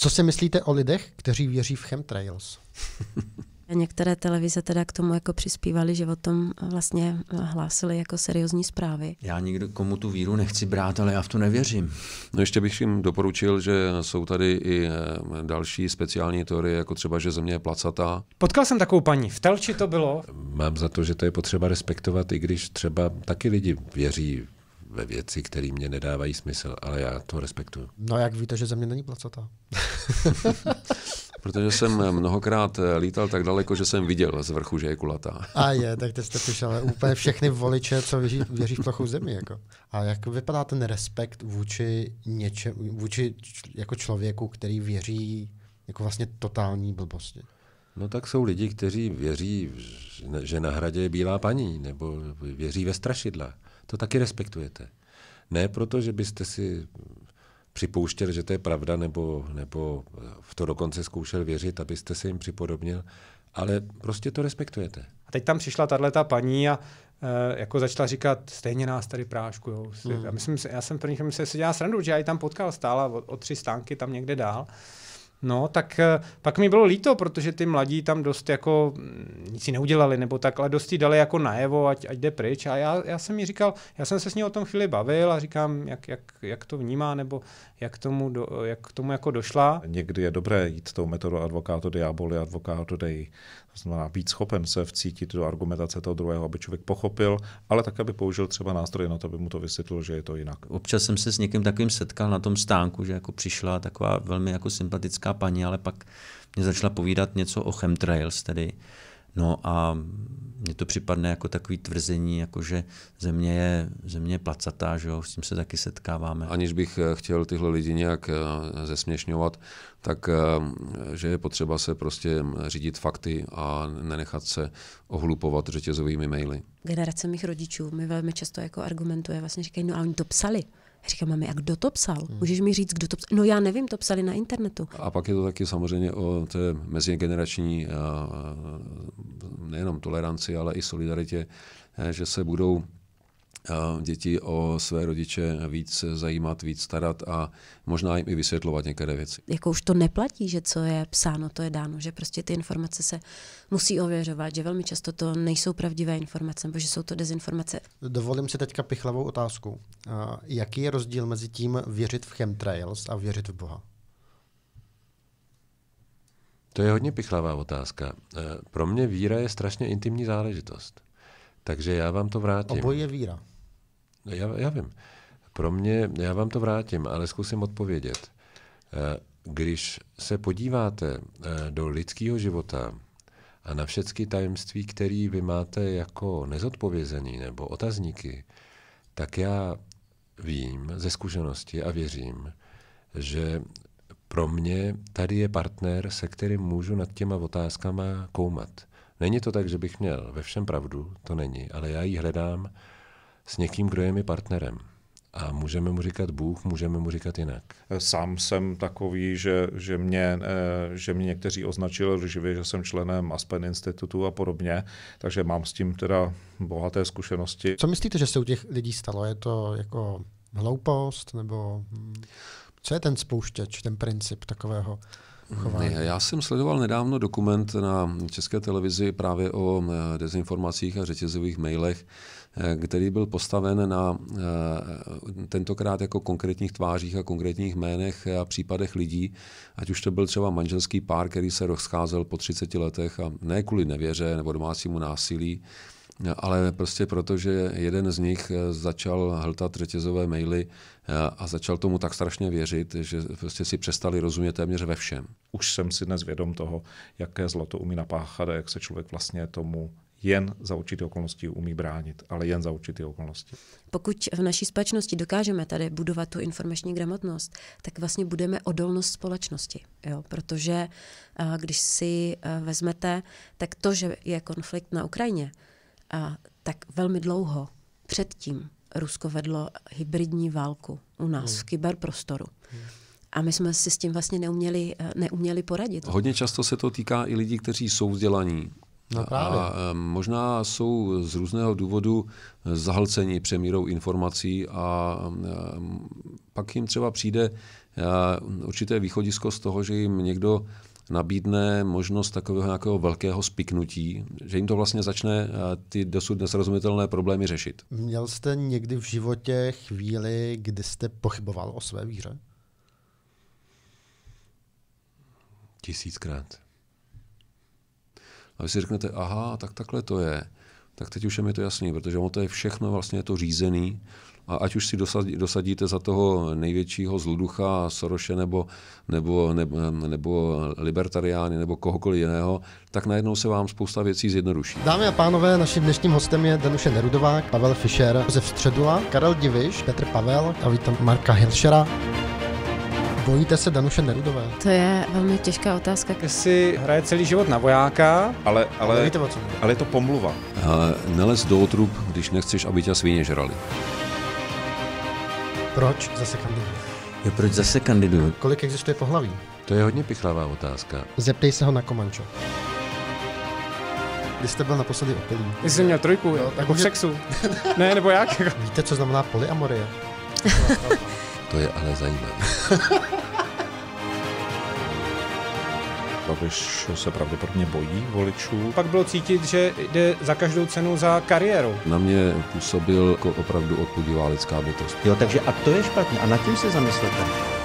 Co si myslíte o lidech, kteří věří v chemtrails? Některé televize teda k tomu jako přispívaly, že o tom vlastně hlásili jako seriózní zprávy. Já nikdo komu tu víru nechci brát, ale já v to nevěřím. No ještě bych jim doporučil, že jsou tady i eh, další speciální teorie, jako třeba, že země je placatá. Potkal jsem takovou paní, v Telči to bylo. Mám za to, že to je potřeba respektovat, i když třeba taky lidi věří ve věci, které mě nedávají smysl, ale já to respektuju. No jak víte, že země není placatá? Protože jsem mnohokrát eh, lítal tak daleko, že jsem viděl z vrchu, že je kulatá. A je, tak ty jste přišel úplně všechny voliče, co věří, věří v plochu zemi. Jako. A jak vypadá ten respekt vůči, něče, vůči jako člověku, který věří jako vlastně totální blbosti? No tak jsou lidi, kteří věří, že na hradě je bílá paní, nebo věří ve strašidla to taky respektujete. Ne proto, že byste si připouštěl, že to je pravda, nebo, nebo eh, v to dokonce zkoušel věřit, abyste se jim připodobnil, ale prostě to respektujete. A teď tam přišla tahle ta paní a e, jako začala říkat, stejně nás tady práškujou. Mm. Já, myslím, já jsem první, že se dělá srandu, že já ji tam potkal, stála o, o tři stánky tam někde dál. No, tak eh, pak mi bylo líto, protože ty mladí tam dost jako mm, nic si neudělali, nebo tak, ale dosti dali jako najevo, ať, ať jde pryč. A já, já jsem mi říkal, já jsem se s ní o tom chvíli bavil a říkám, jak, jak, jak to vnímá, nebo jak, tomu do, jak k tomu jako došla. Někdy je dobré jít tou metodou advokáto diaboli, advokáto dei. To znamená být schopen se vcítit do argumentace toho druhého, aby člověk pochopil, ale také by použil třeba nástroj na to, aby mu to vysvětlil, že je to jinak. Občas jsem se s někým takovým setkal na tom stánku, že jako přišla taková velmi jako sympatická hezká paní, ale pak mě začala povídat něco o chemtrails, tedy No a mně to připadne jako takový tvrzení, jako že země je, země je placatá, že jo, s tím se taky setkáváme. Aniž bych eh, chtěl tyhle lidi nějak eh, zesměšňovat, tak eh, že je potřeba se prostě mm, řídit fakty a nenechat se ohlupovat řetězovými maily. Generace mých rodičů mi velmi často jako argumentuje, vlastně říkají, no a oni to psali. Říkám, mami, a kdo to psal? Hmm. Můžeš mi říct, kdo to psal? No já nevím, to psali na internetu. A pak je to taky samozřejmě o té mezigenerační eh, nejenom toleranci, ale i solidaritě, eh, že se budou děti o své rodiče víc zajímat, víc starat a možná jim i vysvětlovat některé věci. Jako už to neplatí, že co je psáno, to je dáno, že prostě ty informace se musí ověřovat, že velmi často to nejsou pravdivé informace, nebo že jsou to dezinformace. Dovolím si teďka pichlavou otázku. Jaký je rozdíl mezi tím věřit v chemtrails a věřit v Boha? To je hodně pichlavá otázka. E, pro mě víra je strašně intimní záležitost. Takže já vám to vrátím. Oboje víra. No, já, já vím. Pro mě, já vám to vrátím, ale zkusím odpovědět. Eh, když se podíváte eh, do lidského života a na všechny tajemství, které vy máte jako nezodpovězení nebo otazníky, tak já vím ze zkušenosti a věřím, že pro mě tady je partner, se kterým můžu nad těma otázkama koumat. Není to tak, že bych měl ve všem pravdu, to není, ale já ji hledám s někým, kdo je mi partnerem. A můžeme mu říkat Bůh, můžeme mu říkat jinak. Sám jsem takový, že, že, mě, eh, že mě někteří označili živě, že jsem členem Aspen Institutu a podobně, takže mám s tím teda bohaté zkušenosti. Co myslíte, že se u těch lidí stalo? Je to jako hloupost nebo hm, co je ten spouštěč, ten princip takového chování? Já jsem sledoval nedávno dokument na české televizi právě o eh, dezinformacích a řetězových mailech, eh, který byl postaven na eh, tentokrát jako konkrétních tvářích a konkrétních jménech a případech lidí, ať už to byl třeba manželský pár, který se rozcházel po 30 letech a ne kvůli nevěře nebo domácímu násilí, No, ale prostě proto, že jeden z nich eh, začal hltat řetězové maily eh, a začal tomu tak strašně věřit, že prostě si přestali rozumět téměř ve všem. Už jsem si dnes vědom toho, jaké zlo to umí napáchat a jak se člověk vlastně tomu jen za určité okolnosti umí bránit, ale jen za určité okolnosti. Pokud v naší společnosti dokážeme tady budovat tu informační gramotnost, tak vlastně budeme odolnost společnosti. Jo? Protože eh, když si vezmete, tak to, že je konflikt na Ukrajině, a, tak velmi dlouho předtím Rusko vedlo hybridní válku u nás hmm. v kyberprostoru. Hmm. A my jsme si s tím vlastně neuměli, eh, neuměli poradit. Hodně často se to týká i lidí, kteří jsou vzdělaní. No právě. A eh, možná jsou z různého důvodu eh, zahlceni přemírou informací a pak jim třeba přijde určité východisko z toho, že jim někdo nabídne možnost takového nějakého velkého spiknutí, že jim to vlastně začne eh, ty dosud nesrozumitelné problémy řešit. Měl jste někdy v životě chvíli, kdy jste pochyboval o své víře? Tisíckrát. A vy si řeknete, aha, tak takhle to je. Tak teď už je mi to jasný, protože ono to je všechno vlastně je to řízený a ať už si dosadí, dosadíte za toho největšího zluducha Soroše nebo, nebo, nebo, nebo libertariány nebo kohokoliv jiného, tak najednou se vám spousta věcí zjednoduší. Dámy a pánové, naším dnešním hostem je Danuše Nerudová, Pavel Fischer, Josef Středula, Karel Diviš, Petr Pavel a vítám Marka Hilšera. Bojíte se Danuše Nerudové? To je velmi těžká otázka. Jestli hraje celý život na vojáka, ale, ale, ale, víte, ale je to pomluva. Uh, nelez do otrub, když nechceš, aby tě svině žrali. Proč zase kandiduju? Jo, proč zase kandiduju? Kolik existuje pohlaví? To je hodně pichlavá otázka. Zeptej se ho na Komančo. Kdy jste byl naposledy opilý? Když jsem měl trojku, jo, tak no, jako může... v sexu. ne, nebo jak? Víte, co znamená polyamorie? to je ale zajímavé. Babiš se pravděpodobně bojí voličů. Pak bylo cítit, že jde za každou cenu za kariéru. Na mě působil jako opravdu odpudivá lidská bytost. Jo, takže a to je špatně a nad tím se zamyslete.